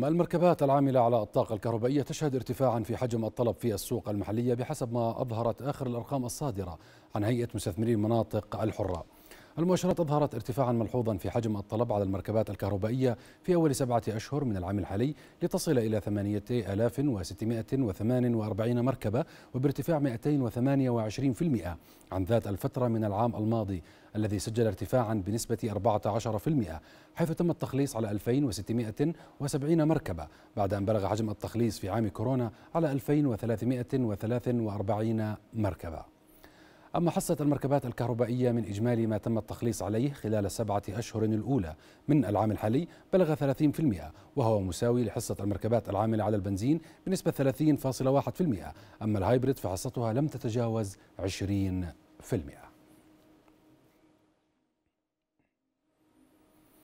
ما المركبات العاملة على الطاقة الكهربائية تشهد ارتفاعا في حجم الطلب في السوق المحلية بحسب ما أظهرت آخر الأرقام الصادرة عن هيئة مستثمري المناطق الحرة المؤشرات أظهرت ارتفاعا ملحوظا في حجم الطلب على المركبات الكهربائية في أول سبعة أشهر من العام الحالي لتصل إلى 8648 مركبة وبارتفاع 228% عن ذات الفترة من العام الماضي الذي سجل ارتفاعا بنسبة 14% حيث تم التخليص على 2670 مركبة بعد أن بلغ حجم التخليص في عام كورونا على 2343 مركبة أما حصة المركبات الكهربائية من إجمالي ما تم التخليص عليه خلال السبعة أشهر الأولى من العام الحالي بلغ 30% وهو مساوي لحصة المركبات العاملة على البنزين بنسبة 30.1% أما الهايبريد فحصتها لم تتجاوز 20%